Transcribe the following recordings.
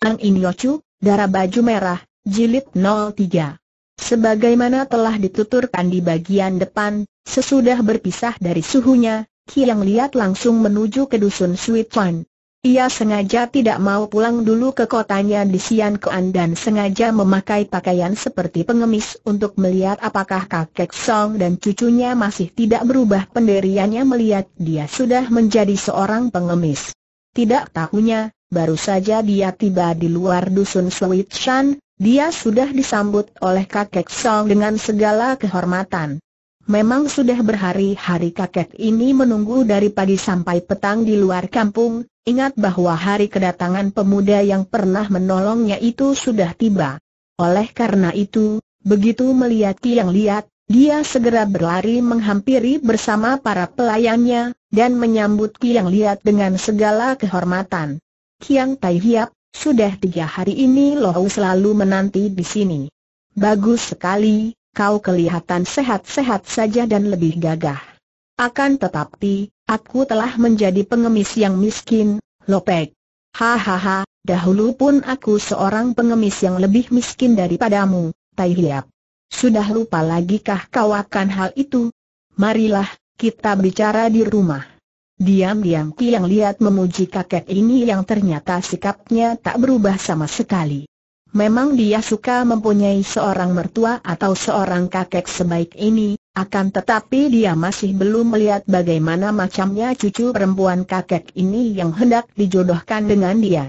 Eng Inyocu, Darah Baju Merah, Jilid 03. Sebagaimana telah dituturkan di bagian depan, sesudah berpisah dari suhunya, Kiang Liat langsung menuju ke dusun Sui Tuan. Ia sengaja tidak mau pulang dulu ke kotanya di Sian Kuan dan sengaja memakai pakaian seperti pengemis untuk melihat apakah kakek Song dan cucunya masih tidak berubah pendiriannya melihat dia sudah menjadi seorang pengemis. Tidak tahunya, baru saja dia tiba di luar dusun Switshan, dia sudah disambut oleh kakek Song dengan segala kehormatan. Memang sudah berhari-hari kakek ini menunggu dari pagi sampai petang di luar kampung, ingat bahwa hari kedatangan pemuda yang pernah menolongnya itu sudah tiba. Oleh karena itu, begitu melihat yang lihat, dia segera berlari menghampiri bersama para pelayannya, dan menyambut yang lihat dengan segala kehormatan. Kiang Tai Hiap, sudah tiga hari ini Lohu selalu menanti di sini. Bagus sekali, kau kelihatan sehat-sehat saja dan lebih gagah. Akan tetapi, aku telah menjadi pengemis yang miskin, Lopek. Hahaha, dahulu pun aku seorang pengemis yang lebih miskin daripadamu, Tai Hiap. Sudah lupa lagikah kau akan hal itu? Marilah, kita bicara di rumah. Diam-diam yang lihat memuji kakek ini yang ternyata sikapnya tak berubah sama sekali. Memang dia suka mempunyai seorang mertua atau seorang kakek sebaik ini, akan tetapi dia masih belum melihat bagaimana macamnya cucu perempuan kakek ini yang hendak dijodohkan dengan dia.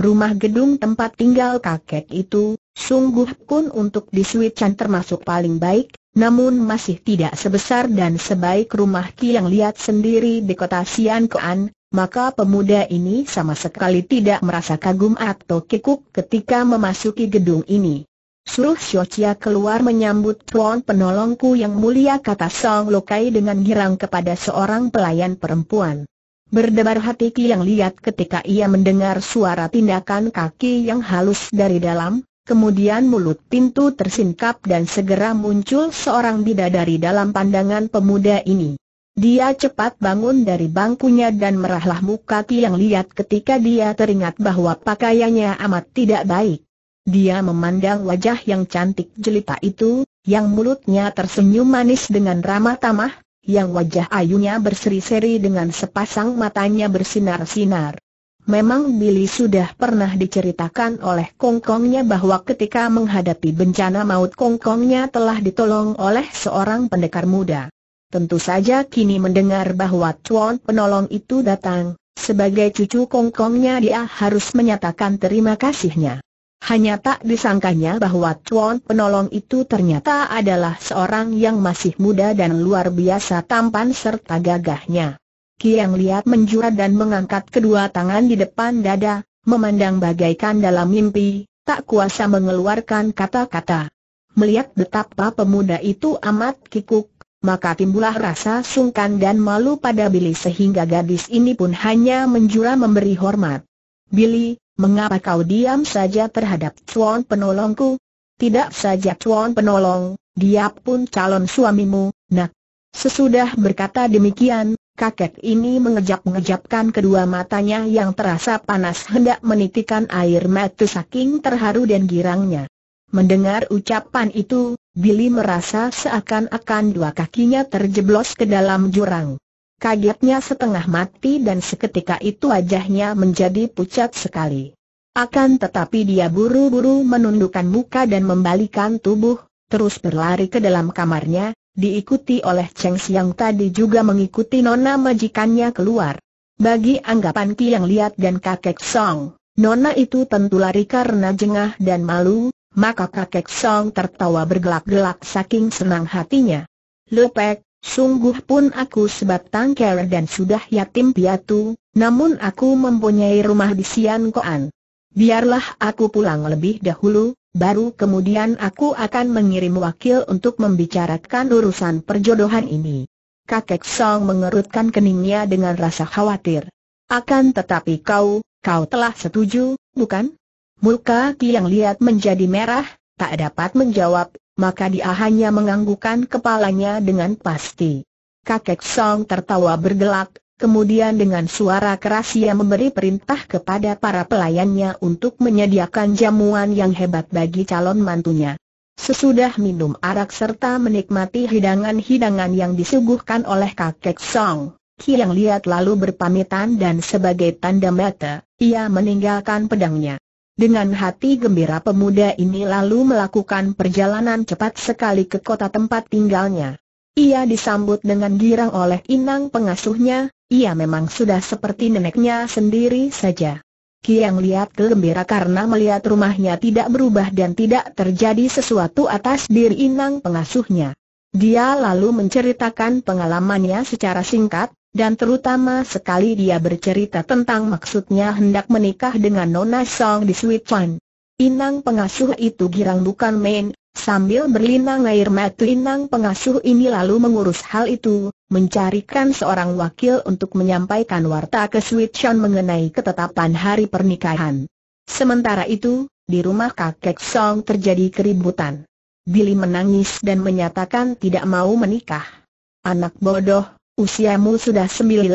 Rumah gedung tempat tinggal kakek itu, sungguh pun untuk disuitkan termasuk paling baik, namun masih tidak sebesar dan sebaik rumah Ki yang lihat sendiri di kota Sian Siankoan, maka pemuda ini sama sekali tidak merasa kagum atau kikuk ketika memasuki gedung ini. Suruh Xiochia keluar menyambut tuan penolongku yang mulia kata Song Lokai dengan girang kepada seorang pelayan perempuan. Berdebar hati Ki yang lihat ketika ia mendengar suara tindakan kaki yang halus dari dalam, Kemudian mulut pintu tersingkap dan segera muncul seorang bidadari dalam pandangan pemuda ini. Dia cepat bangun dari bangkunya dan merahlah muka tiang lihat ketika dia teringat bahwa pakaiannya amat tidak baik. Dia memandang wajah yang cantik jelita itu, yang mulutnya tersenyum manis dengan ramah tamah, yang wajah ayunya berseri-seri dengan sepasang matanya bersinar-sinar. Memang Billy sudah pernah diceritakan oleh kongkongnya bahwa ketika menghadapi bencana maut kongkongnya telah ditolong oleh seorang pendekar muda. Tentu saja kini mendengar bahwa Chuan penolong itu datang, sebagai cucu kongkongnya dia harus menyatakan terima kasihnya. Hanya tak disangkanya bahwa Chuan penolong itu ternyata adalah seorang yang masih muda dan luar biasa tampan serta gagahnya. Kiang Liat menjurat dan mengangkat kedua tangan di depan dada, memandang bagaikan dalam mimpi, tak kuasa mengeluarkan kata-kata. Melihat betapa pemuda itu amat kikuk, maka timbullah rasa sungkan dan malu pada Billy sehingga gadis ini pun hanya menjura memberi hormat. Billy, mengapa kau diam saja terhadap cuan penolongku? Tidak saja cuan penolong, dia pun calon suamimu, nak. Sesudah berkata demikian, kakek ini mengejap-ngejapkan kedua matanya yang terasa panas hendak menitikan air mata saking terharu dan girangnya. Mendengar ucapan itu, Billy merasa seakan-akan dua kakinya terjeblos ke dalam jurang. Kagetnya setengah mati dan seketika itu wajahnya menjadi pucat sekali. Akan tetapi dia buru-buru menundukkan muka dan membalikan tubuh, terus berlari ke dalam kamarnya, diikuti oleh Cheng Xiang tadi juga mengikuti nona majikannya keluar. Bagi anggapan Ki yang lihat dan kakek Song, nona itu tentu lari karena jengah dan malu, maka kakek Song tertawa bergelak-gelak saking senang hatinya. Lepek, sungguh pun aku sebatang kera dan sudah yatim piatu, namun aku mempunyai rumah di Sian Koan. Biarlah aku pulang lebih dahulu, baru kemudian aku akan mengirim wakil untuk membicarakan urusan perjodohan ini. Kakek Song mengerutkan keningnya dengan rasa khawatir. Akan tetapi kau, kau telah setuju, bukan? Muka yang lihat menjadi merah, tak dapat menjawab, maka dia hanya menganggukkan kepalanya dengan pasti. Kakek Song tertawa bergelak, Kemudian dengan suara keras ia memberi perintah kepada para pelayannya untuk menyediakan jamuan yang hebat bagi calon mantunya. Sesudah minum arak serta menikmati hidangan-hidangan yang disuguhkan oleh kakek Song, Kiang Liat lalu berpamitan dan sebagai tanda mata, ia meninggalkan pedangnya. Dengan hati gembira pemuda ini lalu melakukan perjalanan cepat sekali ke kota tempat tinggalnya. Ia disambut dengan girang oleh inang pengasuhnya, ia memang sudah seperti neneknya sendiri saja. Kiang lihat gembira karena melihat rumahnya tidak berubah dan tidak terjadi sesuatu atas diri inang pengasuhnya. Dia lalu menceritakan pengalamannya secara singkat, dan terutama sekali dia bercerita tentang maksudnya hendak menikah dengan Nona Song di Sweet Fun. Inang pengasuh itu girang bukan main, Sambil berlinang air mata linang pengasuh ini lalu mengurus hal itu, mencarikan seorang wakil untuk menyampaikan warta ke Switchon mengenai ketetapan hari pernikahan. Sementara itu, di rumah kakek Song terjadi keributan. Billy menangis dan menyatakan tidak mau menikah. Anak bodoh, usiamu sudah 19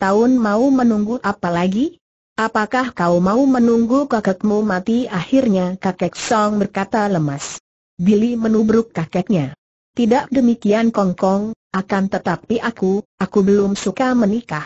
tahun mau menunggu apa lagi? Apakah kau mau menunggu kakekmu mati? Akhirnya kakek Song berkata lemas. Billy menubruk kakeknya. Tidak demikian Kong Kong, akan tetapi aku, aku belum suka menikah.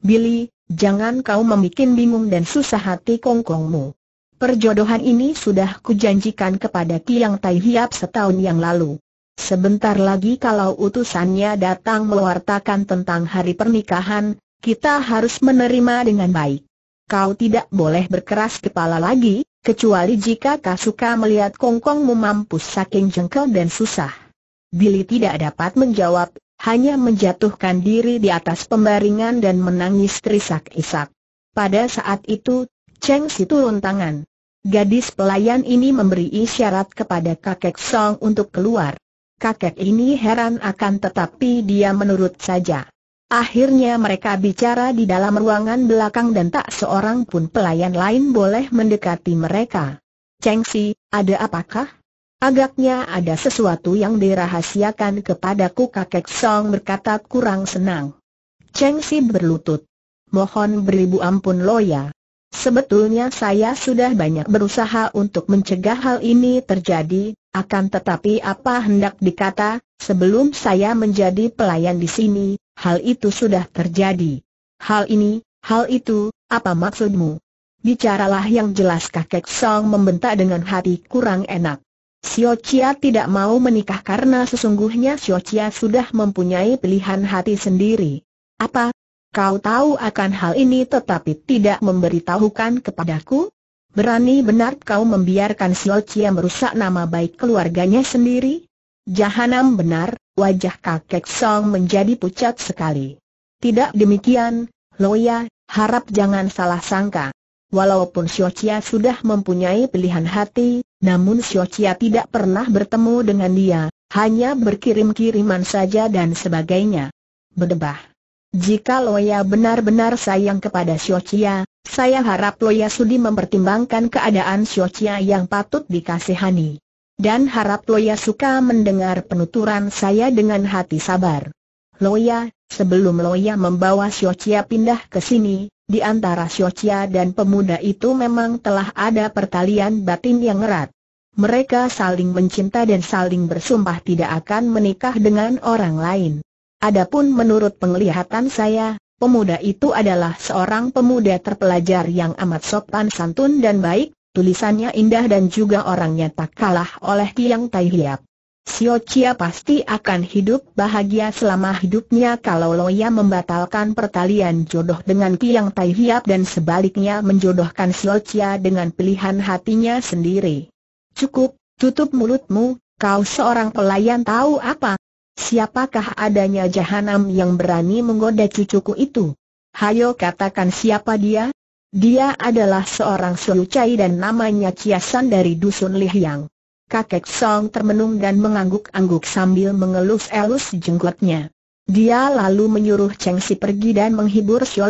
Billy, jangan kau membuat bingung dan susah hati Kong Kongmu. Perjodohan ini sudah kujanjikan kepada Tiang Tai Hiap setahun yang lalu. Sebentar lagi kalau utusannya datang mewartakan tentang hari pernikahan, kita harus menerima dengan baik. Kau tidak boleh berkeras kepala lagi, kecuali jika Kasuka melihat Kongkong memampus saking jengkel dan susah. Billy tidak dapat menjawab, hanya menjatuhkan diri di atas pembaringan dan menangis terisak-isak. Pada saat itu, Cheng Si turun tangan. Gadis pelayan ini memberi isyarat kepada kakek Song untuk keluar. Kakek ini heran akan tetapi dia menurut saja. Akhirnya mereka bicara di dalam ruangan belakang dan tak seorang pun pelayan lain boleh mendekati mereka. Cheng Si, ada apakah? Agaknya ada sesuatu yang dirahasiakan kepadaku kakek Song berkata kurang senang. Cheng Si berlutut. Mohon beribu ampun Loya. Sebetulnya saya sudah banyak berusaha untuk mencegah hal ini terjadi, akan tetapi apa hendak dikata, sebelum saya menjadi pelayan di sini, hal itu sudah terjadi. Hal ini, hal itu, apa maksudmu? Bicaralah yang jelas kakek Song membentak dengan hati kurang enak. Sio Chia tidak mau menikah karena sesungguhnya Sio Chia sudah mempunyai pilihan hati sendiri. Apa? Kau tahu akan hal ini tetapi tidak memberitahukan kepadaku? Berani benar kau membiarkan Sio Chia merusak nama baik keluarganya sendiri? Jahanam benar, wajah kakek Song menjadi pucat sekali. Tidak demikian, Loya, harap jangan salah sangka. Walaupun Xiochia sudah mempunyai pilihan hati, namun Xiochia tidak pernah bertemu dengan dia, hanya berkirim-kiriman saja dan sebagainya. Berdebah. Jika Loya benar-benar sayang kepada Xiochia, saya harap Loya sudi mempertimbangkan keadaan Xiochia yang patut dikasihani. Dan harap Loya suka mendengar penuturan saya dengan hati sabar. Loya, sebelum Loya membawa Siocia pindah ke sini, di antara Siocia dan pemuda itu memang telah ada pertalian batin yang erat. Mereka saling mencinta dan saling bersumpah tidak akan menikah dengan orang lain. Adapun menurut penglihatan saya, pemuda itu adalah seorang pemuda terpelajar yang amat sopan santun dan baik, Tulisannya indah dan juga orangnya tak kalah oleh Tiang Tai Hiap. Sio Chia pasti akan hidup bahagia selama hidupnya kalau Loya membatalkan pertalian jodoh dengan Tiang Tai Hiap dan sebaliknya menjodohkan Sio Chia dengan pilihan hatinya sendiri. Cukup, tutup mulutmu, kau seorang pelayan tahu apa? Siapakah adanya jahanam yang berani menggoda cucuku itu? Hayo katakan siapa dia? Dia adalah seorang selucai dan namanya Ciasan dari Dusun Lihyang. Kakek Song termenung dan mengangguk-angguk sambil mengelus-elus jenggotnya. Dia lalu menyuruh Cheng Si pergi dan menghibur Xiao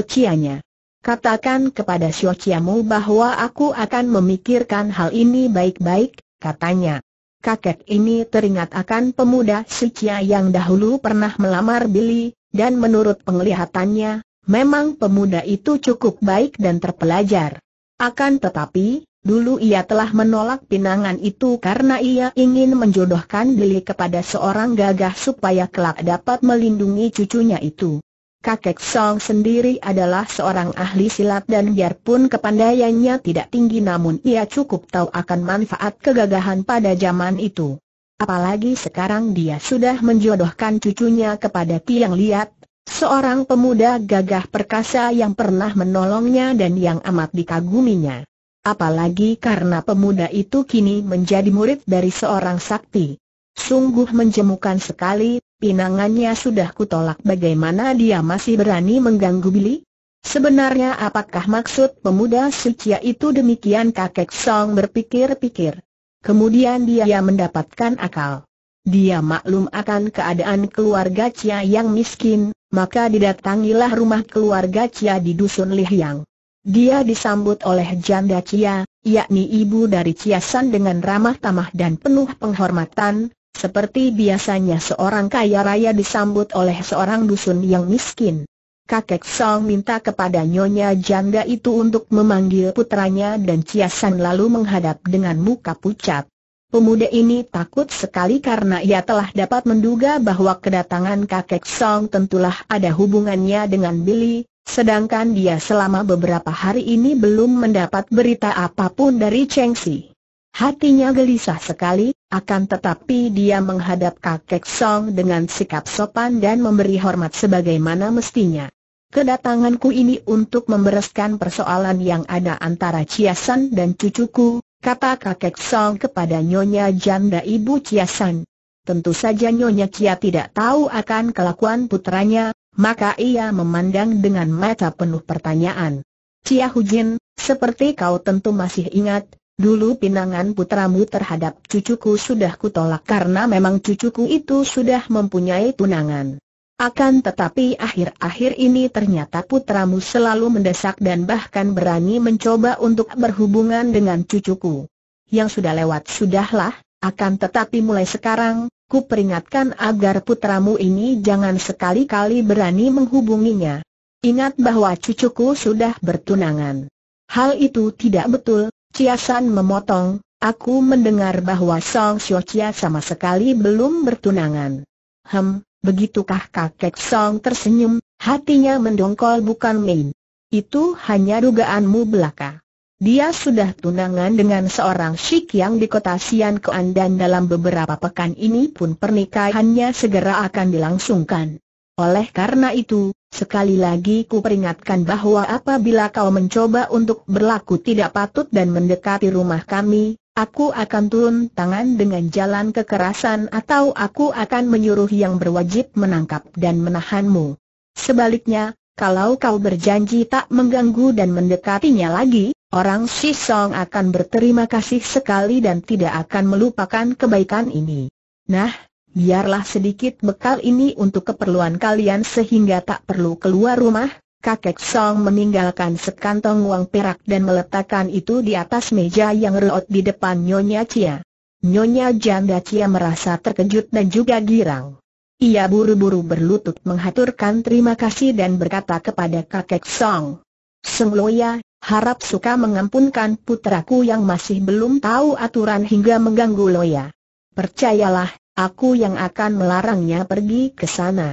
Katakan kepada Xiao bahwa aku akan memikirkan hal ini baik-baik, katanya. Kakek ini teringat akan pemuda si yang dahulu pernah melamar Billy, dan menurut penglihatannya, Memang pemuda itu cukup baik dan terpelajar. Akan tetapi, dulu ia telah menolak pinangan itu karena ia ingin menjodohkan diri kepada seorang gagah supaya kelak dapat melindungi cucunya itu. Kakek Song sendiri adalah seorang ahli silat dan biarpun kepandaiannya tidak tinggi namun ia cukup tahu akan manfaat kegagahan pada zaman itu. Apalagi sekarang dia sudah menjodohkan cucunya kepada Tiang Liat, Seorang pemuda gagah perkasa yang pernah menolongnya dan yang amat dikaguminya. Apalagi karena pemuda itu kini menjadi murid dari seorang sakti. Sungguh menjemukan sekali, pinangannya sudah kutolak bagaimana dia masih berani mengganggu Billy? Sebenarnya apakah maksud pemuda sucia itu demikian kakek Song berpikir-pikir. Kemudian dia mendapatkan akal. Dia maklum akan keadaan keluarga Cia yang miskin, maka didatangilah rumah keluarga Cia di Dusun Lihyang. Dia disambut oleh janda Cia, yakni ibu dari Cia San dengan ramah tamah dan penuh penghormatan, seperti biasanya seorang kaya raya disambut oleh seorang dusun yang miskin. Kakek Song minta kepada nyonya janda itu untuk memanggil putranya dan Cia San lalu menghadap dengan muka pucat. Pemuda ini takut sekali karena ia telah dapat menduga bahwa kedatangan kakek Song tentulah ada hubungannya dengan Billy, sedangkan dia selama beberapa hari ini belum mendapat berita apapun dari Cheng Si. Hatinya gelisah sekali, akan tetapi dia menghadap kakek Song dengan sikap sopan dan memberi hormat sebagaimana mestinya. Kedatanganku ini untuk membereskan persoalan yang ada antara Chiasan dan cucuku, kata kakek Song kepada Nyonya Janda Ibu Kiasan. Tentu saja Nyonya Cia tidak tahu akan kelakuan putranya, maka ia memandang dengan mata penuh pertanyaan. Cia Hujin, seperti kau tentu masih ingat, dulu pinangan putramu terhadap cucuku sudah kutolak karena memang cucuku itu sudah mempunyai tunangan. Akan tetapi akhir-akhir ini ternyata putramu selalu mendesak dan bahkan berani mencoba untuk berhubungan dengan cucuku. Yang sudah lewat sudahlah, akan tetapi mulai sekarang, ku peringatkan agar putramu ini jangan sekali-kali berani menghubunginya. Ingat bahwa cucuku sudah bertunangan. Hal itu tidak betul, Ciasan memotong, aku mendengar bahwa Song Xiao Chia sama sekali belum bertunangan. Hem, Begitukah kakek Song tersenyum, hatinya mendongkol bukan main. Itu hanya dugaanmu belaka. Dia sudah tunangan dengan seorang syik yang di kota Sian Kean dan dalam beberapa pekan ini pun pernikahannya segera akan dilangsungkan. Oleh karena itu, sekali lagi ku peringatkan bahwa apabila kau mencoba untuk berlaku tidak patut dan mendekati rumah kami, Aku akan turun tangan dengan jalan kekerasan atau aku akan menyuruh yang berwajib menangkap dan menahanmu. Sebaliknya, kalau kau berjanji tak mengganggu dan mendekatinya lagi, orang Si Song akan berterima kasih sekali dan tidak akan melupakan kebaikan ini. Nah, biarlah sedikit bekal ini untuk keperluan kalian sehingga tak perlu keluar rumah, Kakek Song meninggalkan sekantong uang perak dan meletakkan itu di atas meja yang reot di depan Nyonya Cia. Nyonya janda Cia merasa terkejut dan juga girang. Ia buru-buru berlutut menghaturkan terima kasih dan berkata kepada kakek Song. Seng Loya, harap suka mengampunkan putraku yang masih belum tahu aturan hingga mengganggu Loya. Percayalah, aku yang akan melarangnya pergi ke sana.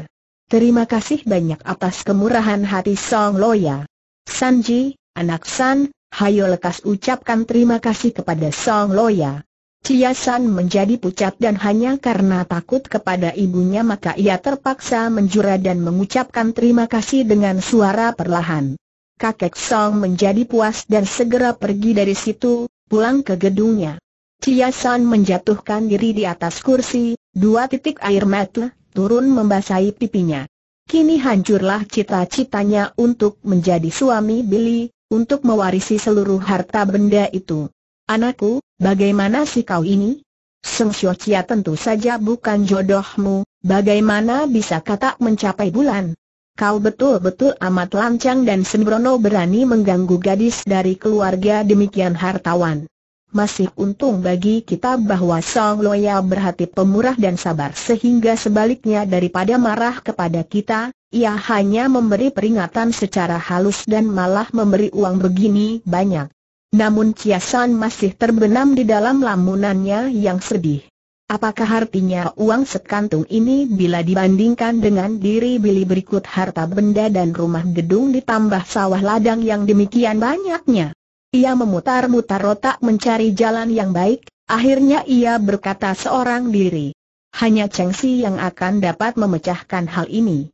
Terima kasih banyak atas kemurahan hati Song Loya. Sanji, anak San, hayo lekas ucapkan terima kasih kepada Song Loya. Chia San menjadi pucat dan hanya karena takut kepada ibunya maka ia terpaksa menjura dan mengucapkan terima kasih dengan suara perlahan. Kakek Song menjadi puas dan segera pergi dari situ, pulang ke gedungnya. Chia San menjatuhkan diri di atas kursi, dua titik air mata turun membasahi pipinya. Kini hancurlah cita-citanya untuk menjadi suami Billy, untuk mewarisi seluruh harta benda itu. Anakku, bagaimana si kau ini? Seng Xiochia tentu saja bukan jodohmu, bagaimana bisa katak mencapai bulan? Kau betul-betul amat lancang dan sembrono berani mengganggu gadis dari keluarga demikian hartawan. Masih untung bagi kita bahwa Song Loya berhati pemurah dan sabar sehingga sebaliknya daripada marah kepada kita, ia hanya memberi peringatan secara halus dan malah memberi uang begini banyak. Namun Kiasan masih terbenam di dalam lamunannya yang sedih. Apakah artinya uang sekantung ini bila dibandingkan dengan diri Billy berikut harta benda dan rumah gedung ditambah sawah ladang yang demikian banyaknya? Ia memutar-mutar otak mencari jalan yang baik, akhirnya ia berkata seorang diri. Hanya Cheng Si yang akan dapat memecahkan hal ini.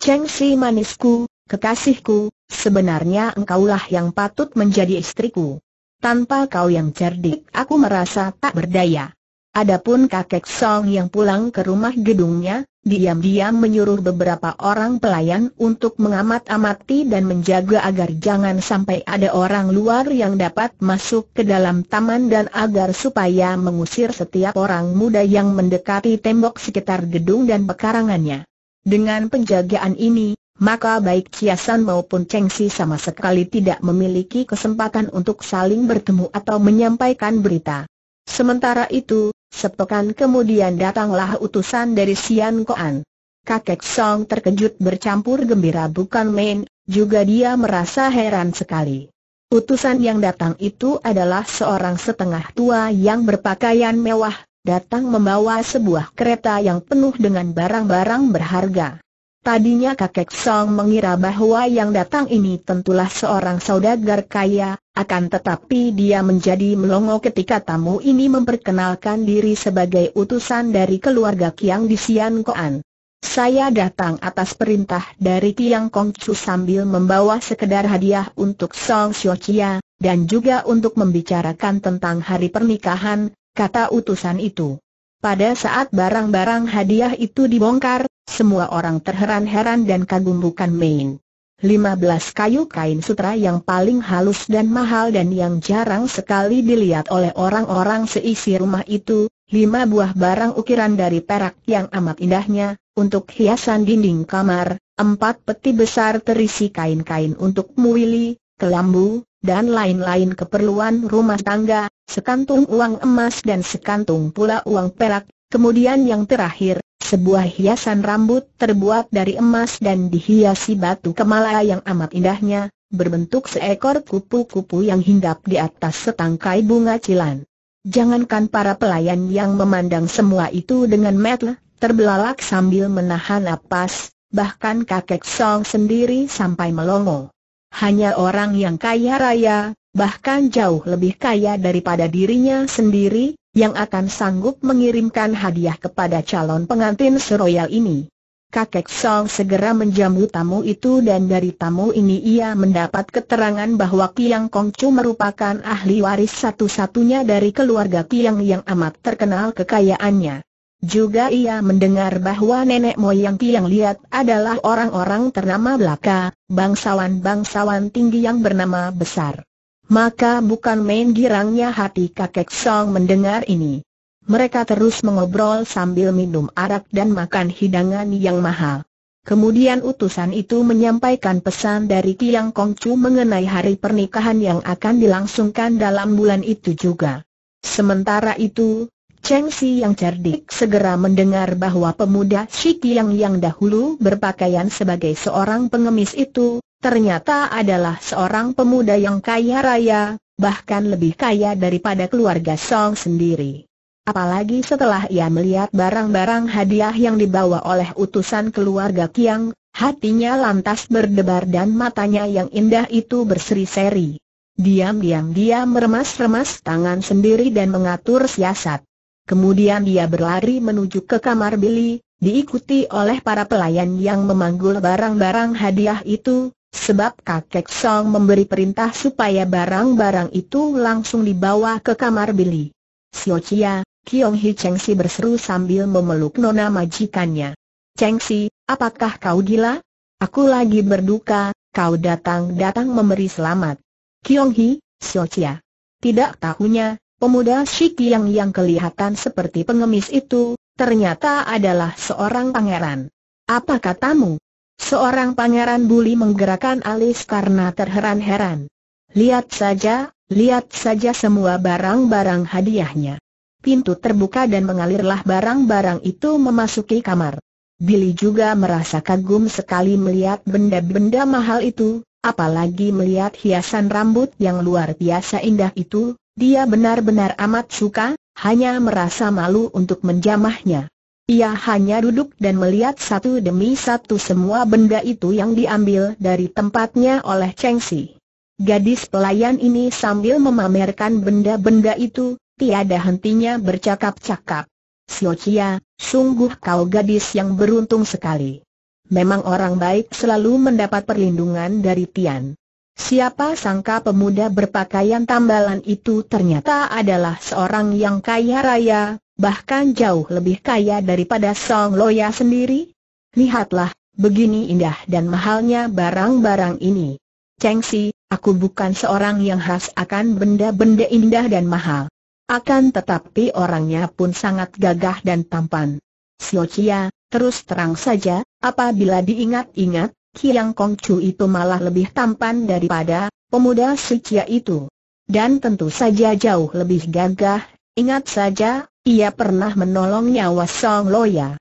Cheng Si manisku, kekasihku, sebenarnya engkaulah yang patut menjadi istriku. Tanpa kau yang cerdik aku merasa tak berdaya. Adapun kakek Song yang pulang ke rumah gedungnya, diam-diam menyuruh beberapa orang pelayan untuk mengamat-amati dan menjaga agar jangan sampai ada orang luar yang dapat masuk ke dalam taman dan agar supaya mengusir setiap orang muda yang mendekati tembok sekitar gedung dan pekarangannya. Dengan penjagaan ini, maka baik Ciasan maupun Cengsi sama sekali tidak memiliki kesempatan untuk saling bertemu atau menyampaikan berita. Sementara itu, Sepekan kemudian datanglah utusan dari Sian Koan. Kakek Song terkejut bercampur gembira bukan main, juga dia merasa heran sekali. Utusan yang datang itu adalah seorang setengah tua yang berpakaian mewah, datang membawa sebuah kereta yang penuh dengan barang-barang berharga. Tadinya kakek Song mengira bahwa yang datang ini tentulah seorang saudagar kaya, akan tetapi dia menjadi melongo ketika tamu ini memperkenalkan diri sebagai utusan dari keluarga Kiang di Sian Koan. Saya datang atas perintah dari Tiang Chu sambil membawa sekedar hadiah untuk Song Chia, dan juga untuk membicarakan tentang hari pernikahan, kata utusan itu. Pada saat barang-barang hadiah itu dibongkar, semua orang terheran-heran dan kagum bukan main. 15 kayu kain sutra yang paling halus dan mahal dan yang jarang sekali dilihat oleh orang-orang seisi rumah itu, lima buah barang ukiran dari perak yang amat indahnya, untuk hiasan dinding kamar, empat peti besar terisi kain-kain untuk muili, kelambu, dan lain-lain keperluan rumah tangga, sekantung uang emas dan sekantung pula uang perak, kemudian yang terakhir, sebuah hiasan rambut terbuat dari emas dan dihiasi batu kemala yang amat indahnya, berbentuk seekor kupu-kupu yang hinggap di atas setangkai bunga cilan. Jangankan para pelayan yang memandang semua itu dengan metel, terbelalak sambil menahan napas, bahkan kakek Song sendiri sampai melongo hanya orang yang kaya raya, bahkan jauh lebih kaya daripada dirinya sendiri, yang akan sanggup mengirimkan hadiah kepada calon pengantin seroyal ini. Kakek Song segera menjamu tamu itu dan dari tamu ini ia mendapat keterangan bahwa Kiang Chu merupakan ahli waris satu-satunya dari keluarga Kiang yang amat terkenal kekayaannya. Juga ia mendengar bahwa nenek moyang Tiang Liat adalah orang-orang ternama belaka, bangsawan-bangsawan tinggi yang bernama besar. Maka bukan main girangnya hati kakek Song mendengar ini. Mereka terus mengobrol sambil minum arak dan makan hidangan yang mahal. Kemudian utusan itu menyampaikan pesan dari Tiang Kongcu mengenai hari pernikahan yang akan dilangsungkan dalam bulan itu juga. Sementara itu, Cheng Si yang cerdik segera mendengar bahwa pemuda Qiang yang dahulu berpakaian sebagai seorang pengemis itu, ternyata adalah seorang pemuda yang kaya raya, bahkan lebih kaya daripada keluarga Song sendiri. Apalagi setelah ia melihat barang-barang hadiah yang dibawa oleh utusan keluarga Qiang, hatinya lantas berdebar dan matanya yang indah itu berseri-seri. Diam-diam dia meremas-remas tangan sendiri dan mengatur siasat. Kemudian dia berlari menuju ke kamar Billy, diikuti oleh para pelayan yang memanggul barang-barang hadiah itu, sebab kakek Song memberi perintah supaya barang-barang itu langsung dibawa ke kamar Billy. Xiao Chia, Kiong Hi Cheng Si berseru sambil memeluk nona majikannya. Cheng Si, apakah kau gila? Aku lagi berduka, kau datang-datang memberi selamat. Kiong Hi, Xiao Chia. Tidak tahunya, Pemuda Shikiang yang kelihatan seperti pengemis itu, ternyata adalah seorang pangeran. Apa katamu? Seorang pangeran buli menggerakkan alis karena terheran-heran. Lihat saja, lihat saja semua barang-barang hadiahnya. Pintu terbuka dan mengalirlah barang-barang itu memasuki kamar. Billy juga merasa kagum sekali melihat benda-benda mahal itu, apalagi melihat hiasan rambut yang luar biasa indah itu, dia benar-benar amat suka, hanya merasa malu untuk menjamahnya. Ia hanya duduk dan melihat satu demi satu semua benda itu yang diambil dari tempatnya oleh Cheng Si. Gadis pelayan ini sambil memamerkan benda-benda itu, tiada hentinya bercakap-cakap. Xiao Chia, sungguh kau gadis yang beruntung sekali. Memang orang baik selalu mendapat perlindungan dari Tian. Siapa sangka pemuda berpakaian tambalan itu ternyata adalah seorang yang kaya raya, bahkan jauh lebih kaya daripada Song Loya sendiri? Lihatlah, begini indah dan mahalnya barang-barang ini. Cheng Si, aku bukan seorang yang khas akan benda-benda indah dan mahal. Akan tetapi orangnya pun sangat gagah dan tampan. Siocia, terus terang saja, apabila diingat-ingat, Kiang Kongcu itu malah lebih tampan daripada pemuda Sucia itu. Dan tentu saja jauh lebih gagah, ingat saja, ia pernah menolong nyawa Song Loya.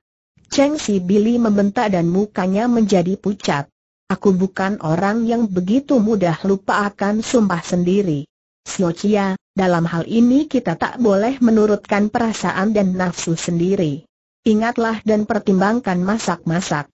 Cheng Si Billy membentak dan mukanya menjadi pucat. Aku bukan orang yang begitu mudah lupa akan sumpah sendiri. Siocia, dalam hal ini kita tak boleh menurutkan perasaan dan nafsu sendiri. Ingatlah dan pertimbangkan masak-masak.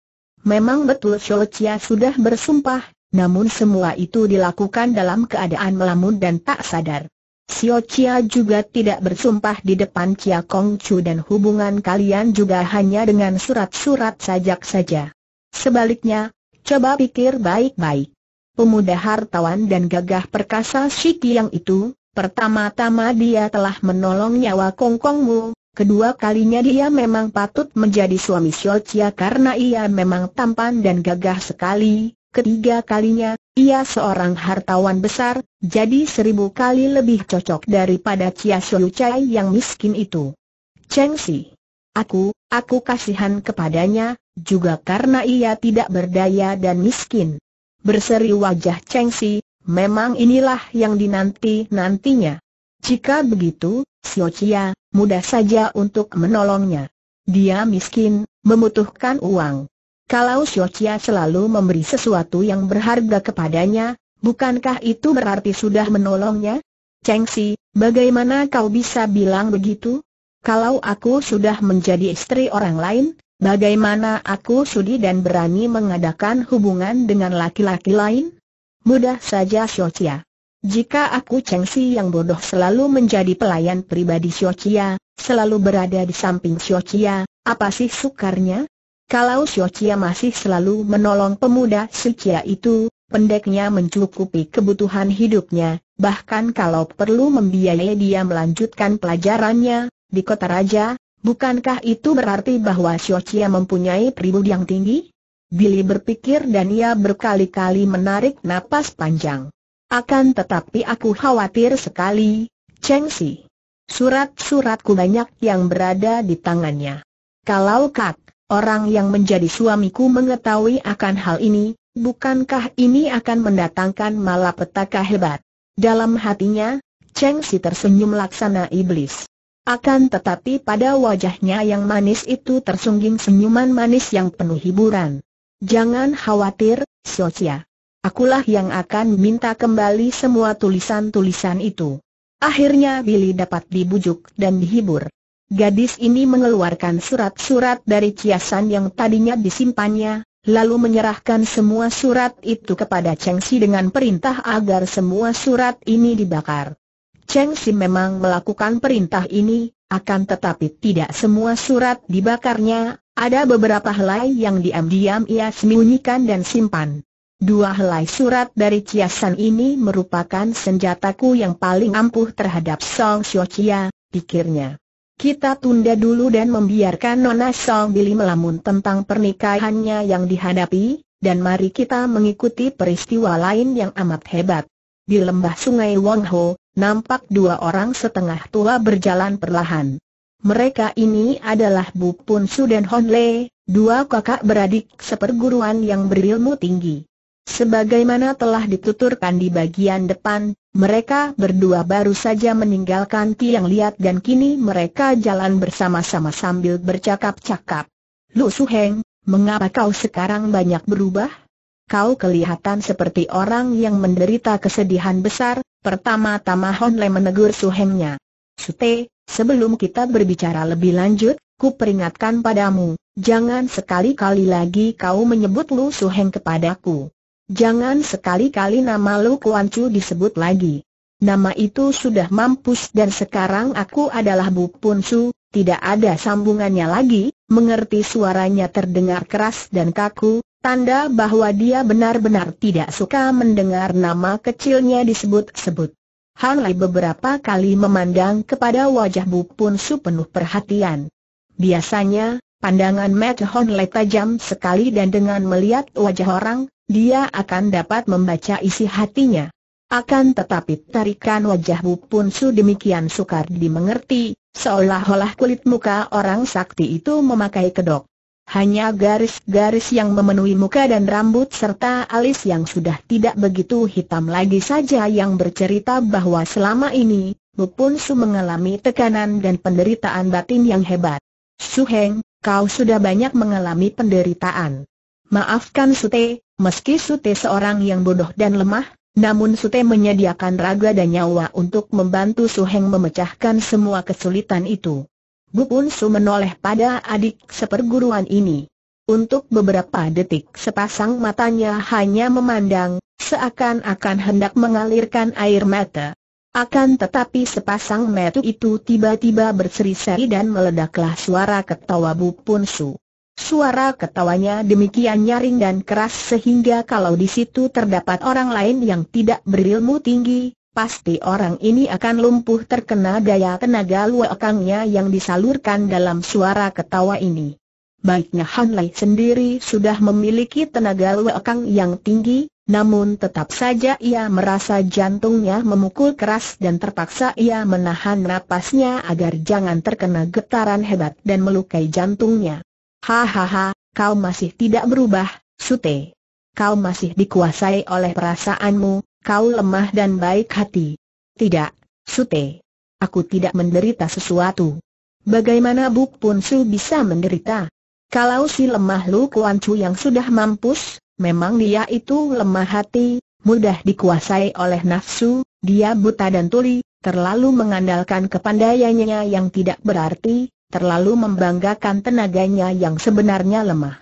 Memang betul Chia sudah bersumpah, namun semua itu dilakukan dalam keadaan melamun dan tak sadar. Xiao Chia juga tidak bersumpah di depan Chia Kong Chu dan hubungan kalian juga hanya dengan surat-surat sajak saja. Sebaliknya, coba pikir baik-baik. Pemuda hartawan dan gagah perkasa Yang itu, pertama-tama dia telah menolong nyawa Kong Kong Kongmu, Kedua kalinya dia memang patut menjadi suami Xiaochia karena ia memang tampan dan gagah sekali. Ketiga kalinya, ia seorang hartawan besar, jadi seribu kali lebih cocok daripada Chia Xiaochai yang miskin itu. Cheng Si. Aku, aku kasihan kepadanya, juga karena ia tidak berdaya dan miskin. Berseri wajah Cheng Si, memang inilah yang dinanti-nantinya. Jika begitu, Siocia, mudah saja untuk menolongnya. Dia miskin, membutuhkan uang. Kalau Siocia selalu memberi sesuatu yang berharga kepadanya, bukankah itu berarti sudah menolongnya? Si, bagaimana kau bisa bilang begitu? Kalau aku sudah menjadi istri orang lain, bagaimana aku sudi dan berani mengadakan hubungan dengan laki-laki lain? Mudah saja Siocia. Jika aku Cheng Si yang bodoh selalu menjadi pelayan pribadi Xiao Qia, selalu berada di samping Xiao Qia, apa sih sukarnya? Kalau Xiao Qia masih selalu menolong pemuda Qia itu, pendeknya mencukupi kebutuhan hidupnya, bahkan kalau perlu membiayai dia melanjutkan pelajarannya, di kota raja, bukankah itu berarti bahwa Qia mempunyai pribudi yang tinggi? Billy berpikir dan ia berkali-kali menarik napas panjang. Akan tetapi aku khawatir sekali, Cheng Si. Surat-suratku banyak yang berada di tangannya. Kalau kak, orang yang menjadi suamiku mengetahui akan hal ini, bukankah ini akan mendatangkan malapetaka hebat? Dalam hatinya, Cheng Si tersenyum laksana iblis. Akan tetapi pada wajahnya yang manis itu tersungging senyuman manis yang penuh hiburan. Jangan khawatir, Sosia. Akulah yang akan minta kembali semua tulisan-tulisan itu. Akhirnya Billy dapat dibujuk dan dihibur. Gadis ini mengeluarkan surat-surat dari kiasan yang tadinya disimpannya, lalu menyerahkan semua surat itu kepada Cheng Si dengan perintah agar semua surat ini dibakar. Cheng Si memang melakukan perintah ini, akan tetapi tidak semua surat dibakarnya, ada beberapa helai yang diam-diam ia sembunyikan dan simpan. Dua helai surat dari ciasan ini merupakan senjataku yang paling ampuh terhadap Song Xiu Chia, pikirnya. Kita tunda dulu dan membiarkan Nona Song Billy melamun tentang pernikahannya yang dihadapi, dan mari kita mengikuti peristiwa lain yang amat hebat. Di lembah sungai Wong Ho, nampak dua orang setengah tua berjalan perlahan. Mereka ini adalah Bu Pun Su dan Hon Le, dua kakak beradik seperguruan yang berilmu tinggi. Sebagaimana telah dituturkan di bagian depan, mereka berdua baru saja meninggalkan tiang liat dan kini mereka jalan bersama-sama sambil bercakap-cakap. Lu Suheng, mengapa kau sekarang banyak berubah? Kau kelihatan seperti orang yang menderita kesedihan besar, pertama-tama Hon Le menegur Suhengnya. Sute, sebelum kita berbicara lebih lanjut, ku peringatkan padamu, jangan sekali-kali lagi kau menyebut Lu Suheng kepadaku. Jangan sekali-kali nama Lu Kuan Chu disebut lagi. Nama itu sudah mampus dan sekarang aku adalah Bu Pun Su, tidak ada sambungannya lagi, mengerti suaranya terdengar keras dan kaku, tanda bahwa dia benar-benar tidak suka mendengar nama kecilnya disebut-sebut. Han Lai beberapa kali memandang kepada wajah Bu Pun Su penuh perhatian. Biasanya, pandangan Matt Hon Lai tajam sekali dan dengan melihat wajah orang, dia akan dapat membaca isi hatinya. Akan tetapi tarikan wajah Bu Pun Su demikian sukar dimengerti, seolah-olah kulit muka orang sakti itu memakai kedok. Hanya garis-garis yang memenuhi muka dan rambut serta alis yang sudah tidak begitu hitam lagi saja yang bercerita bahwa selama ini, Bu Pun Su mengalami tekanan dan penderitaan batin yang hebat. Su Heng, kau sudah banyak mengalami penderitaan. Maafkan Sute, meski Sute seorang yang bodoh dan lemah, namun Sute menyediakan raga dan nyawa untuk membantu Suheng memecahkan semua kesulitan itu. Bu Unsu menoleh pada adik seperguruan ini. Untuk beberapa detik sepasang matanya hanya memandang, seakan-akan hendak mengalirkan air mata. Akan tetapi sepasang metu itu tiba-tiba berseri-seri dan meledaklah suara ketawa Bu Punsu. Suara ketawanya demikian nyaring dan keras sehingga kalau di situ terdapat orang lain yang tidak berilmu tinggi, pasti orang ini akan lumpuh terkena daya tenaga luakangnya yang disalurkan dalam suara ketawa ini. Baiknya Han Lai sendiri sudah memiliki tenaga luakang yang tinggi, namun tetap saja ia merasa jantungnya memukul keras dan terpaksa ia menahan napasnya agar jangan terkena getaran hebat dan melukai jantungnya. Hahaha, kau masih tidak berubah, Sute. Kau masih dikuasai oleh perasaanmu, kau lemah dan baik hati. Tidak, Sute. Aku tidak menderita sesuatu. Bagaimana Buk Pun Su bisa menderita? Kalau si lemah Lu Kuan Chu yang sudah mampus, memang dia itu lemah hati, mudah dikuasai oleh nafsu, dia buta dan tuli, terlalu mengandalkan kepandaiannya yang tidak berarti, terlalu membanggakan tenaganya yang sebenarnya lemah.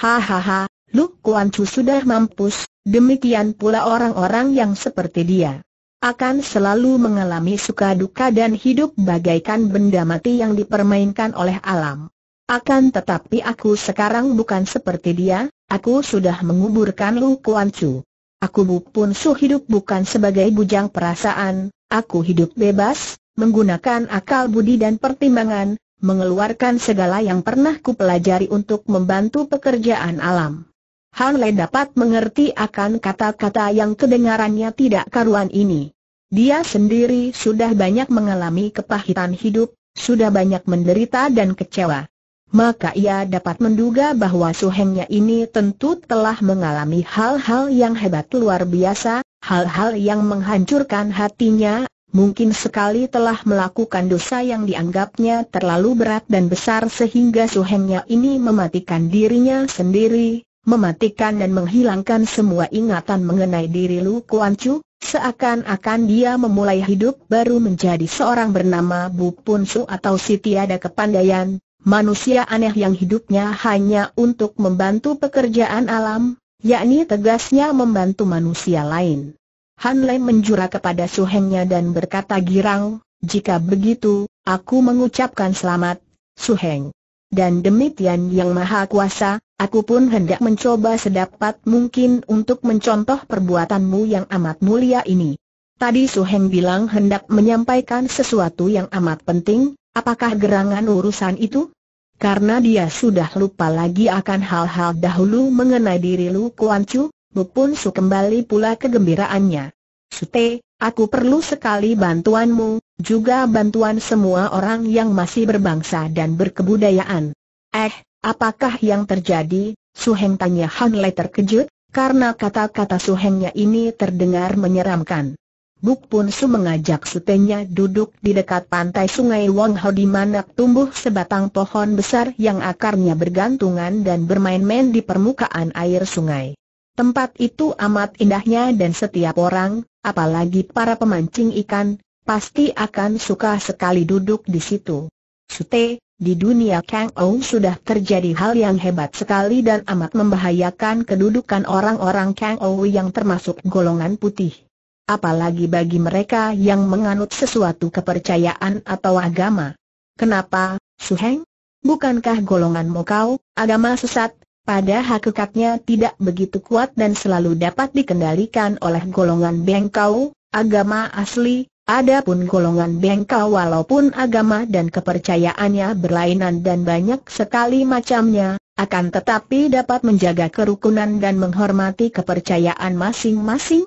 Hahaha, Lu Kuan Chu sudah mampus, demikian pula orang-orang yang seperti dia. Akan selalu mengalami suka duka dan hidup bagaikan benda mati yang dipermainkan oleh alam. Akan tetapi aku sekarang bukan seperti dia, aku sudah menguburkan Lu Kuan Chu. Aku pun su hidup bukan sebagai bujang perasaan, aku hidup bebas, menggunakan akal budi dan pertimbangan, mengeluarkan segala yang pernah kupelajari untuk membantu pekerjaan alam. Han Lei dapat mengerti akan kata-kata yang kedengarannya tidak karuan ini. Dia sendiri sudah banyak mengalami kepahitan hidup, sudah banyak menderita dan kecewa. Maka ia dapat menduga bahwa suhengnya ini tentu telah mengalami hal-hal yang hebat luar biasa, hal-hal yang menghancurkan hatinya, mungkin sekali telah melakukan dosa yang dianggapnya terlalu berat dan besar sehingga suhengnya ini mematikan dirinya sendiri, mematikan dan menghilangkan semua ingatan mengenai diri Lu Kuan Chu, seakan-akan dia memulai hidup baru menjadi seorang bernama Bu Pun Su atau si tiada kepandaian, manusia aneh yang hidupnya hanya untuk membantu pekerjaan alam, yakni tegasnya membantu manusia lain. Han Lei menjura kepada Su Hengnya dan berkata girang, jika begitu, aku mengucapkan selamat, Su Heng. Dan demikian yang maha kuasa, aku pun hendak mencoba sedapat mungkin untuk mencontoh perbuatanmu yang amat mulia ini. Tadi Su Heng bilang hendak menyampaikan sesuatu yang amat penting, apakah gerangan urusan itu? Karena dia sudah lupa lagi akan hal-hal dahulu mengenai diri Lu Kuan Chu, Bupun Su kembali pula kegembiraannya. Sute, aku perlu sekali bantuanmu, juga bantuan semua orang yang masih berbangsa dan berkebudayaan. Eh, apakah yang terjadi? Suheng tanya Han terkejut, karena kata-kata Suhengnya ini terdengar menyeramkan. Buk Pun Su mengajak sutenya duduk di dekat pantai sungai Wang Ho di mana tumbuh sebatang pohon besar yang akarnya bergantungan dan bermain-main di permukaan air sungai. Tempat itu amat indahnya dan setiap orang, apalagi para pemancing ikan, pasti akan suka sekali duduk di situ. Sute, di dunia Kang Ou sudah terjadi hal yang hebat sekali dan amat membahayakan kedudukan orang-orang Kang Ou yang termasuk golongan putih. Apalagi bagi mereka yang menganut sesuatu kepercayaan atau agama. Kenapa, Suheng? Bukankah golonganmu kau, agama sesat, pada hakikatnya tidak begitu kuat dan selalu dapat dikendalikan oleh golongan bengkau, agama asli, adapun golongan bengkau walaupun agama dan kepercayaannya berlainan dan banyak sekali macamnya, akan tetapi dapat menjaga kerukunan dan menghormati kepercayaan masing-masing.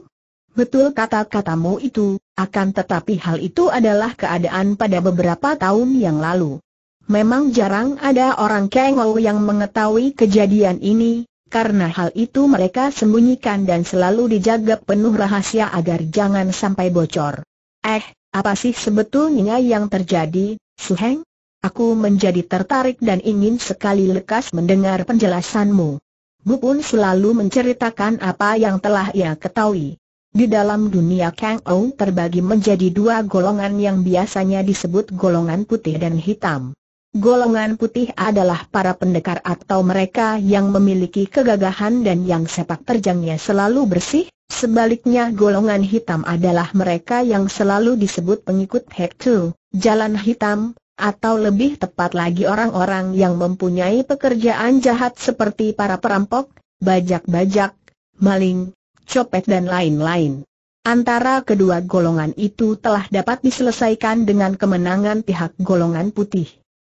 Betul kata-katamu itu, akan tetapi hal itu adalah keadaan pada beberapa tahun yang lalu. Memang jarang ada orang Kengou yang mengetahui kejadian ini, karena hal itu mereka sembunyikan dan selalu dijaga penuh rahasia agar jangan sampai bocor. Eh, apa sih sebetulnya yang terjadi, Suheng? Aku menjadi tertarik dan ingin sekali lekas mendengar penjelasanmu. Bu pun selalu menceritakan apa yang telah ia ketahui. Di dalam dunia Kang Ou terbagi menjadi dua golongan yang biasanya disebut golongan putih dan hitam. Golongan putih adalah para pendekar atau mereka yang memiliki kegagahan dan yang sepak terjangnya selalu bersih, sebaliknya golongan hitam adalah mereka yang selalu disebut pengikut Hektu, jalan hitam, atau lebih tepat lagi orang-orang yang mempunyai pekerjaan jahat seperti para perampok, bajak-bajak, maling, copet dan lain-lain. Antara kedua golongan itu telah dapat diselesaikan dengan kemenangan pihak golongan putih.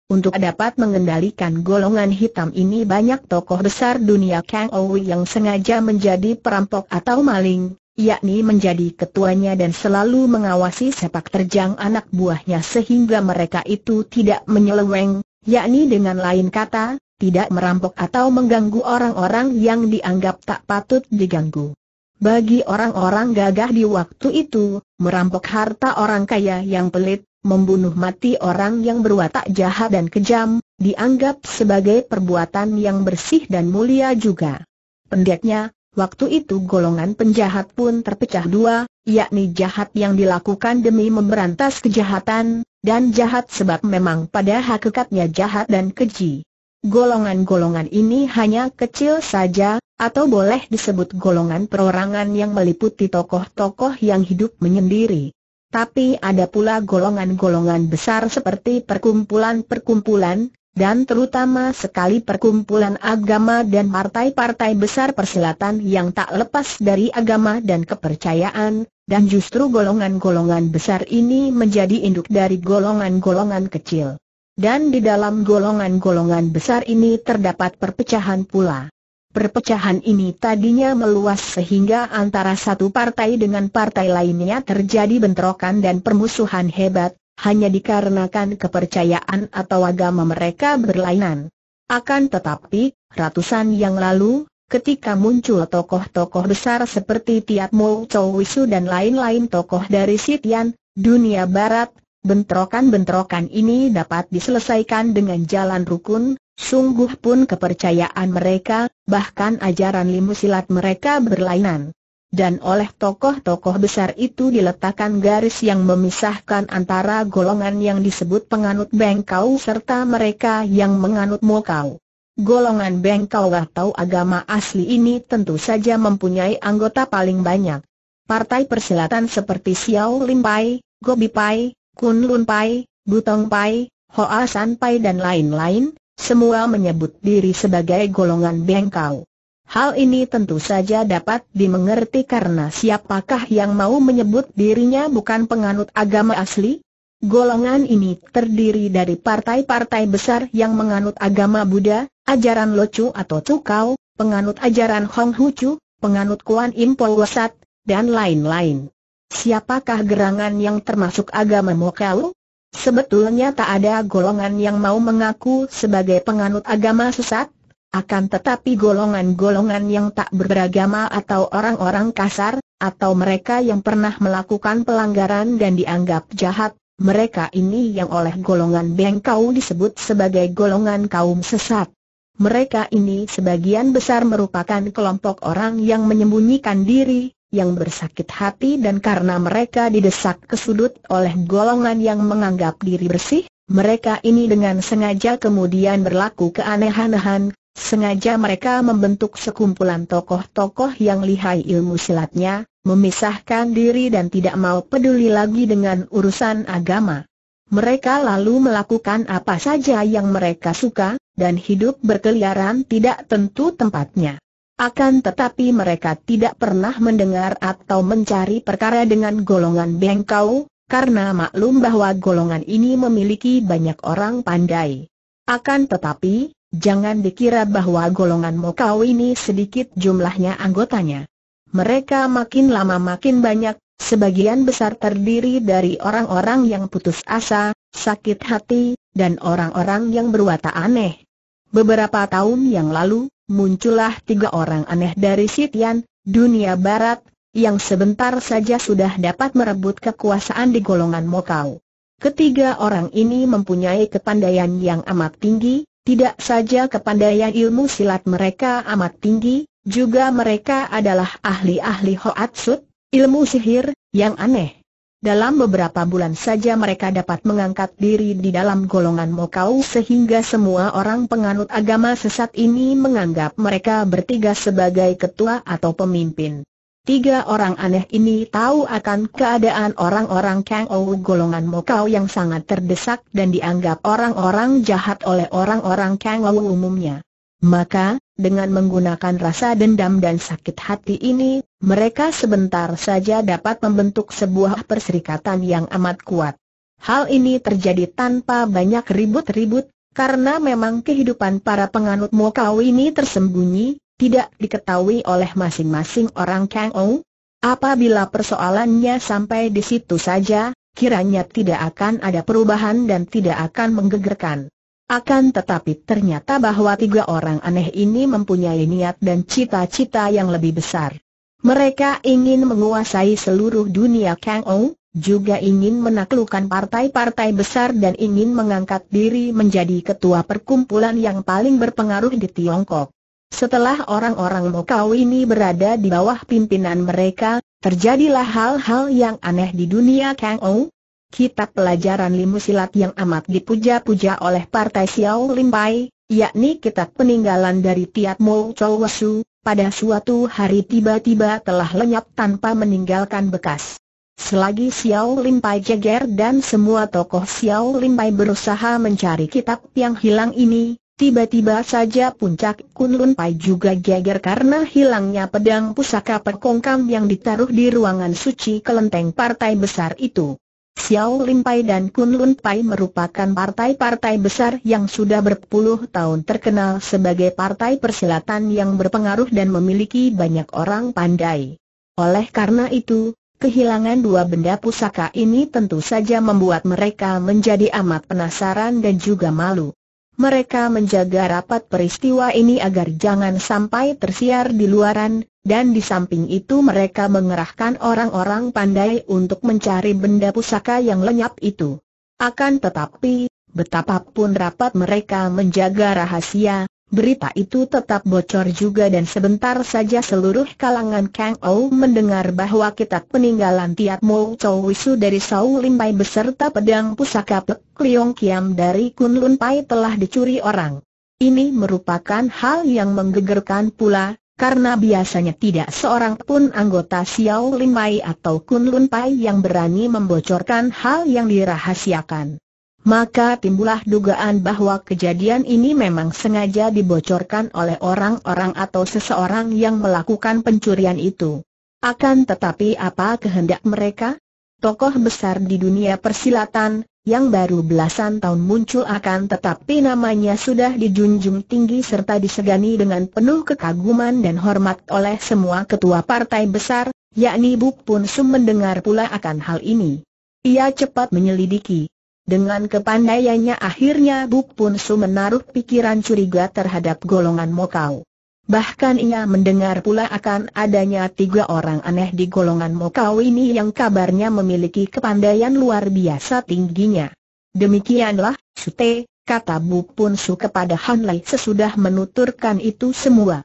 Untuk dapat mengendalikan golongan hitam ini banyak tokoh besar dunia Kang Ou yang sengaja menjadi perampok atau maling, yakni menjadi ketuanya dan selalu mengawasi sepak terjang anak buahnya sehingga mereka itu tidak menyeleweng, yakni dengan lain kata, tidak merampok atau mengganggu orang-orang yang dianggap tak patut diganggu. Bagi orang-orang gagah di waktu itu, merampok harta orang kaya yang pelit membunuh mati orang yang berwatak jahat dan kejam, dianggap sebagai perbuatan yang bersih dan mulia juga. Pendeknya, waktu itu golongan penjahat pun terpecah dua, yakni jahat yang dilakukan demi memberantas kejahatan, dan jahat sebab memang pada hakikatnya jahat dan keji. Golongan-golongan ini hanya kecil saja, atau boleh disebut golongan perorangan yang meliputi tokoh-tokoh yang hidup menyendiri tapi ada pula golongan-golongan besar seperti perkumpulan-perkumpulan, dan terutama sekali perkumpulan agama dan partai-partai besar perselatan yang tak lepas dari agama dan kepercayaan, dan justru golongan-golongan besar ini menjadi induk dari golongan-golongan kecil. Dan di dalam golongan-golongan besar ini terdapat perpecahan pula. Perpecahan ini tadinya meluas sehingga antara satu partai dengan partai lainnya terjadi bentrokan dan permusuhan hebat, hanya dikarenakan kepercayaan atau agama mereka berlainan. Akan tetapi, ratusan yang lalu, ketika muncul tokoh-tokoh besar seperti Tiat Mo Chow Wisu dan lain-lain tokoh dari Sitian, dunia barat, bentrokan-bentrokan ini dapat diselesaikan dengan jalan rukun, Sungguh pun kepercayaan mereka, bahkan ajaran limu silat mereka berlainan. Dan oleh tokoh-tokoh besar itu diletakkan garis yang memisahkan antara golongan yang disebut penganut bengkau serta mereka yang menganut mokau. Golongan bengkau atau agama asli ini tentu saja mempunyai anggota paling banyak. Partai persilatan seperti Xiao Lim Pai, Gobi Pai, Kun Lun Pai, Butong Pai, Hoa San Pai dan lain-lain, semua menyebut diri sebagai golongan bengkau. Hal ini tentu saja dapat dimengerti karena siapakah yang mau menyebut dirinya bukan penganut agama asli? Golongan ini terdiri dari partai-partai besar yang menganut agama Buddha, ajaran Locu atau Tukau, penganut ajaran Hong Hucu, penganut Kuan Impo Wasat, dan lain-lain. Siapakah gerangan yang termasuk agama Mokau? Sebetulnya tak ada golongan yang mau mengaku sebagai penganut agama sesat, akan tetapi golongan-golongan yang tak beragama atau orang-orang kasar, atau mereka yang pernah melakukan pelanggaran dan dianggap jahat, mereka ini yang oleh golongan bengkau disebut sebagai golongan kaum sesat. Mereka ini sebagian besar merupakan kelompok orang yang menyembunyikan diri, yang bersakit hati dan karena mereka didesak ke sudut oleh golongan yang menganggap diri bersih, mereka ini dengan sengaja kemudian berlaku keanehan-anehan, sengaja mereka membentuk sekumpulan tokoh-tokoh yang lihai ilmu silatnya, memisahkan diri dan tidak mau peduli lagi dengan urusan agama. Mereka lalu melakukan apa saja yang mereka suka, dan hidup berkeliaran tidak tentu tempatnya. Akan tetapi mereka tidak pernah mendengar atau mencari perkara dengan golongan bengkau, karena maklum bahwa golongan ini memiliki banyak orang pandai. Akan tetapi, jangan dikira bahwa golongan mokau ini sedikit jumlahnya anggotanya. Mereka makin lama makin banyak, sebagian besar terdiri dari orang-orang yang putus asa, sakit hati, dan orang-orang yang berwatak aneh. Beberapa tahun yang lalu, muncullah tiga orang aneh dari Sitian, dunia barat, yang sebentar saja sudah dapat merebut kekuasaan di golongan Mokau. Ketiga orang ini mempunyai kepandaian yang amat tinggi, tidak saja kepandaian ilmu silat mereka amat tinggi, juga mereka adalah ahli-ahli Hoatsut, ilmu sihir, yang aneh. Dalam beberapa bulan saja mereka dapat mengangkat diri di dalam golongan Mokau sehingga semua orang penganut agama sesat ini menganggap mereka bertiga sebagai ketua atau pemimpin. Tiga orang aneh ini tahu akan keadaan orang-orang Kang Ou golongan Mokau yang sangat terdesak dan dianggap orang-orang jahat oleh orang-orang Kang Ou umumnya. Maka, dengan menggunakan rasa dendam dan sakit hati ini, mereka sebentar saja dapat membentuk sebuah perserikatan yang amat kuat. Hal ini terjadi tanpa banyak ribut-ribut, karena memang kehidupan para penganut Mokau ini tersembunyi, tidak diketahui oleh masing-masing orang Kang Ou. Apabila persoalannya sampai di situ saja, kiranya tidak akan ada perubahan dan tidak akan menggegerkan. Akan tetapi ternyata bahwa tiga orang aneh ini mempunyai niat dan cita-cita yang lebih besar. Mereka ingin menguasai seluruh dunia Kang Ou, juga ingin menaklukkan partai-partai besar dan ingin mengangkat diri menjadi ketua perkumpulan yang paling berpengaruh di Tiongkok. Setelah orang-orang Mokau ini berada di bawah pimpinan mereka, terjadilah hal-hal yang aneh di dunia Kang Ou, kitab pelajaran limu silat yang amat dipuja-puja oleh Partai Xiao Limpai, yakni kitab peninggalan dari Tiat Mo Chow Wasu, pada suatu hari tiba-tiba telah lenyap tanpa meninggalkan bekas. Selagi Xiao Limpai jeger dan semua tokoh Xiao Limpai berusaha mencari kitab yang hilang ini, tiba-tiba saja puncak Kunlun Pai juga geger karena hilangnya pedang pusaka perkongkam yang ditaruh di ruangan suci kelenteng partai besar itu. Xiao Limpai dan Kun Pai merupakan partai-partai besar yang sudah berpuluh tahun terkenal sebagai partai persilatan yang berpengaruh dan memiliki banyak orang pandai. Oleh karena itu, kehilangan dua benda pusaka ini tentu saja membuat mereka menjadi amat penasaran dan juga malu. Mereka menjaga rapat peristiwa ini agar jangan sampai tersiar di luaran, dan di samping itu mereka mengerahkan orang-orang pandai untuk mencari benda pusaka yang lenyap itu. Akan tetapi, betapapun rapat mereka menjaga rahasia, berita itu tetap bocor juga dan sebentar saja seluruh kalangan Kang Ou mendengar bahwa kitab peninggalan Tiat Mo Chow Wisu dari Sau Limpai beserta pedang pusaka Pek Liong Kiam dari Kun Lun Pai telah dicuri orang. Ini merupakan hal yang menggegerkan pula, karena biasanya tidak seorang pun anggota Xiao Lin Pai atau Kun Lun Pai yang berani membocorkan hal yang dirahasiakan. Maka timbullah dugaan bahwa kejadian ini memang sengaja dibocorkan oleh orang-orang atau seseorang yang melakukan pencurian itu. Akan tetapi apa kehendak mereka? Tokoh besar di dunia persilatan, yang baru belasan tahun muncul akan tetapi namanya sudah dijunjung tinggi serta disegani dengan penuh kekaguman dan hormat oleh semua ketua partai besar, yakni Buk Pun Sum mendengar pula akan hal ini. Ia cepat menyelidiki. Dengan kepandaiannya akhirnya Buk Pun Sum menaruh pikiran curiga terhadap golongan Mokau. Bahkan ia mendengar pula akan adanya tiga orang aneh di golongan Mokau ini yang kabarnya memiliki kepandaian luar biasa tingginya. Demikianlah, Sute, kata Bu Pun Su kepada Han Lai sesudah menuturkan itu semua.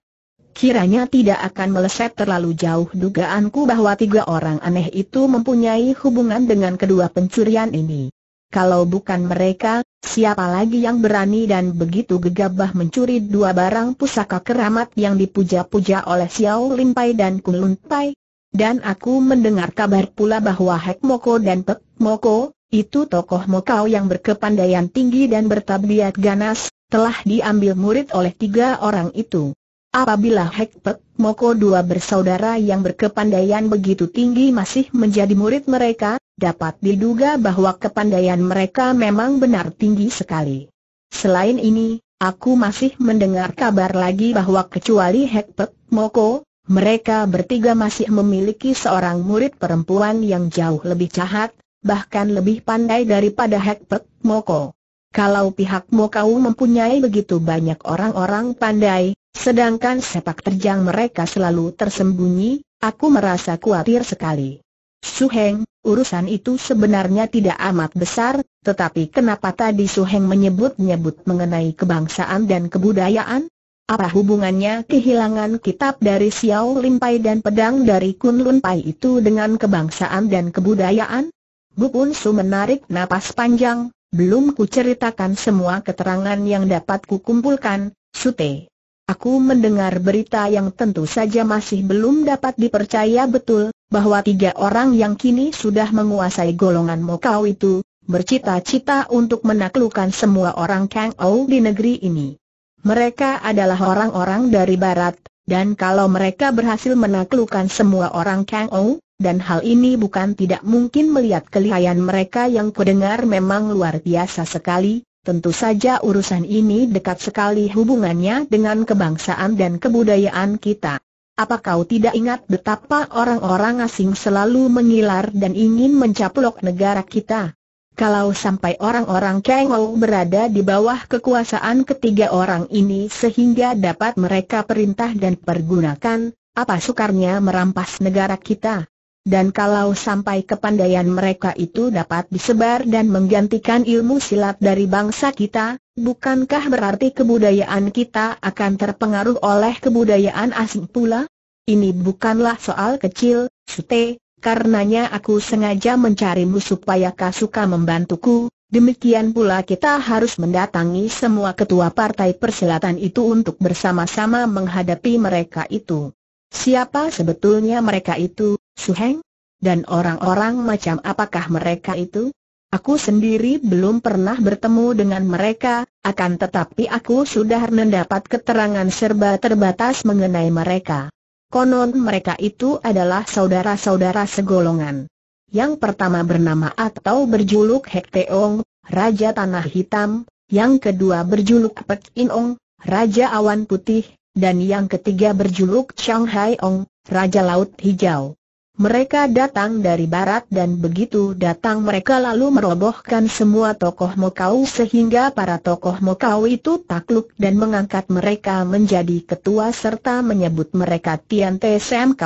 Kiranya tidak akan meleset terlalu jauh dugaanku bahwa tiga orang aneh itu mempunyai hubungan dengan kedua pencurian ini. Kalau bukan mereka, siapa lagi yang berani dan begitu gegabah mencuri dua barang pusaka keramat yang dipuja-puja oleh Xiao Limpai dan Kun Pai? Dan aku mendengar kabar pula bahwa Hek Moko dan Pek Moko, itu tokoh Mokau yang berkepandaian tinggi dan bertabiat ganas, telah diambil murid oleh tiga orang itu. Apabila Hek Pek Moko dua bersaudara yang berkepandaian begitu tinggi masih menjadi murid mereka, dapat diduga bahwa kepandaian mereka memang benar tinggi sekali. Selain ini, aku masih mendengar kabar lagi bahwa kecuali Hekpek Moko, mereka bertiga masih memiliki seorang murid perempuan yang jauh lebih jahat, bahkan lebih pandai daripada Hekpek Moko. Kalau pihak Mokau mempunyai begitu banyak orang-orang pandai, sedangkan sepak terjang mereka selalu tersembunyi, aku merasa khawatir sekali. Suheng, Urusan itu sebenarnya tidak amat besar, tetapi kenapa tadi Su Heng menyebut-nyebut mengenai kebangsaan dan kebudayaan? Apa hubungannya kehilangan kitab dari Xiao Limpai dan pedang dari Kun Lunpai itu dengan kebangsaan dan kebudayaan? Bu Pun Su menarik napas panjang, belum kuceritakan semua keterangan yang dapat kukumpulkan, Sute. Aku mendengar berita yang tentu saja masih belum dapat dipercaya betul, bahwa tiga orang yang kini sudah menguasai golongan Mokau itu, bercita-cita untuk menaklukkan semua orang Kang Ou di negeri ini. Mereka adalah orang-orang dari barat, dan kalau mereka berhasil menaklukkan semua orang Kang Ou, dan hal ini bukan tidak mungkin melihat kelihayan mereka yang kudengar memang luar biasa sekali, tentu saja urusan ini dekat sekali hubungannya dengan kebangsaan dan kebudayaan kita. Apa kau tidak ingat betapa orang-orang asing selalu mengilar dan ingin mencaplok negara kita? Kalau sampai orang-orang Kengou berada di bawah kekuasaan ketiga orang ini sehingga dapat mereka perintah dan pergunakan, apa sukarnya merampas negara kita? Dan kalau sampai kepandaian mereka itu dapat disebar dan menggantikan ilmu silat dari bangsa kita, bukankah berarti kebudayaan kita akan terpengaruh oleh kebudayaan asing pula? Ini bukanlah soal kecil, Sute, karenanya aku sengaja mencarimu supaya kau suka membantuku, demikian pula kita harus mendatangi semua ketua partai persilatan itu untuk bersama-sama menghadapi mereka itu. Siapa sebetulnya mereka itu, Suheng? Dan orang-orang macam apakah mereka itu? Aku sendiri belum pernah bertemu dengan mereka, akan tetapi aku sudah mendapat keterangan serba terbatas mengenai mereka. Konon mereka itu adalah saudara-saudara segolongan. Yang pertama bernama atau berjuluk Hekteong, Raja Tanah Hitam, yang kedua berjuluk Pek In Raja Awan Putih, dan yang ketiga berjuluk Chang Hai Ong, Raja Laut Hijau. Mereka datang dari barat dan begitu datang mereka lalu merobohkan semua tokoh Mokau sehingga para tokoh Mokau itu takluk dan mengangkat mereka menjadi ketua serta menyebut mereka Tian Te Sam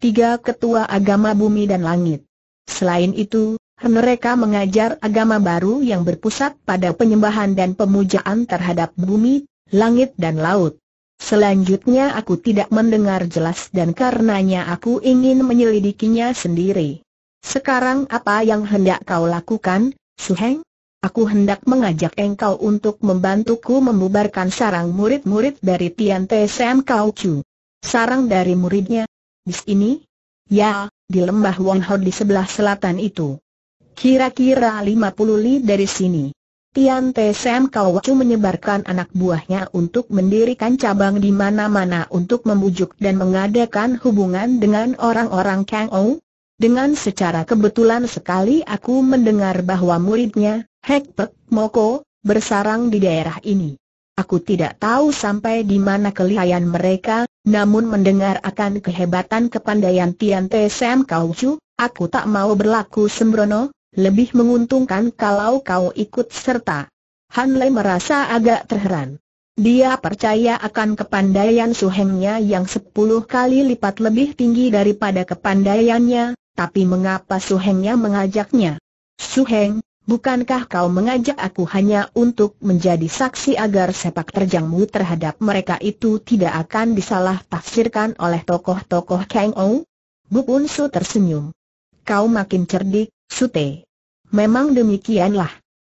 tiga ketua agama bumi dan langit. Selain itu, mereka mengajar agama baru yang berpusat pada penyembahan dan pemujaan terhadap bumi, langit dan laut. Selanjutnya aku tidak mendengar jelas dan karenanya aku ingin menyelidikinya sendiri. Sekarang apa yang hendak kau lakukan, Suheng? Aku hendak mengajak engkau untuk membantuku membubarkan sarang murid-murid dari Tian Te Sam Kau Chu. Sarang dari muridnya? Di sini? Ya, di lembah Wong Ho di sebelah selatan itu. Kira-kira 50 li dari sini. Tian Te Sam menyebarkan anak buahnya untuk mendirikan cabang di mana-mana untuk membujuk dan mengadakan hubungan dengan orang-orang Kang Ou. Dengan secara kebetulan sekali aku mendengar bahwa muridnya, Hek Pek Moko, bersarang di daerah ini. Aku tidak tahu sampai di mana kelihayan mereka, namun mendengar akan kehebatan kepandaian Tian Te Sam aku tak mau berlaku sembrono, lebih menguntungkan kalau kau ikut serta. Han Lei merasa agak terheran. Dia percaya akan kepandaian Su Hengnya yang sepuluh kali lipat lebih tinggi daripada kepandaiannya, tapi mengapa Su Hengnya mengajaknya? Su Heng, bukankah kau mengajak aku hanya untuk menjadi saksi agar sepak terjangmu terhadap mereka itu tidak akan disalah tafsirkan oleh tokoh-tokoh Kang Bu Bukun Su tersenyum kau makin cerdik, Sute. Memang demikianlah.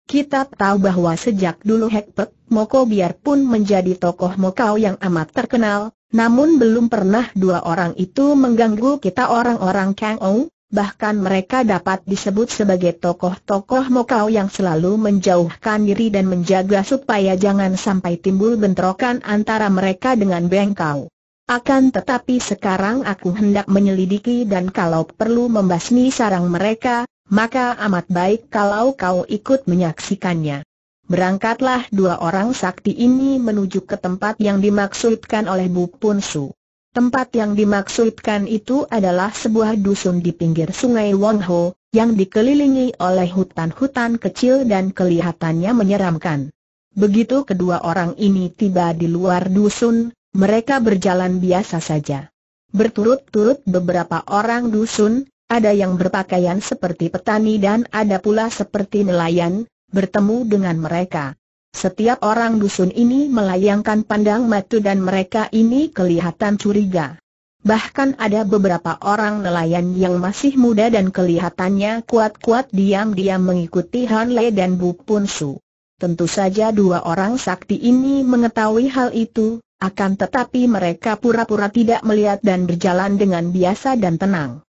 Kita tahu bahwa sejak dulu Hekpek Moko biarpun menjadi tokoh Mokau yang amat terkenal, namun belum pernah dua orang itu mengganggu kita orang-orang Kang Ou, bahkan mereka dapat disebut sebagai tokoh-tokoh Mokau yang selalu menjauhkan diri dan menjaga supaya jangan sampai timbul bentrokan antara mereka dengan Bengkau. Akan tetapi sekarang aku hendak menyelidiki dan kalau perlu membasmi sarang mereka, maka amat baik kalau kau ikut menyaksikannya. Berangkatlah dua orang sakti ini menuju ke tempat yang dimaksudkan oleh Bu Punsu. Tempat yang dimaksudkan itu adalah sebuah dusun di pinggir sungai Wongho, yang dikelilingi oleh hutan-hutan kecil dan kelihatannya menyeramkan. Begitu kedua orang ini tiba di luar dusun, mereka berjalan biasa saja. Berturut-turut beberapa orang dusun, ada yang berpakaian seperti petani dan ada pula seperti nelayan, bertemu dengan mereka. Setiap orang dusun ini melayangkan pandang matu dan mereka ini kelihatan curiga. Bahkan ada beberapa orang nelayan yang masih muda dan kelihatannya kuat-kuat diam-diam mengikuti Han Le dan Bu Pun Su. Tentu saja dua orang sakti ini mengetahui hal itu, akan tetapi mereka pura-pura tidak melihat dan berjalan dengan biasa dan tenang.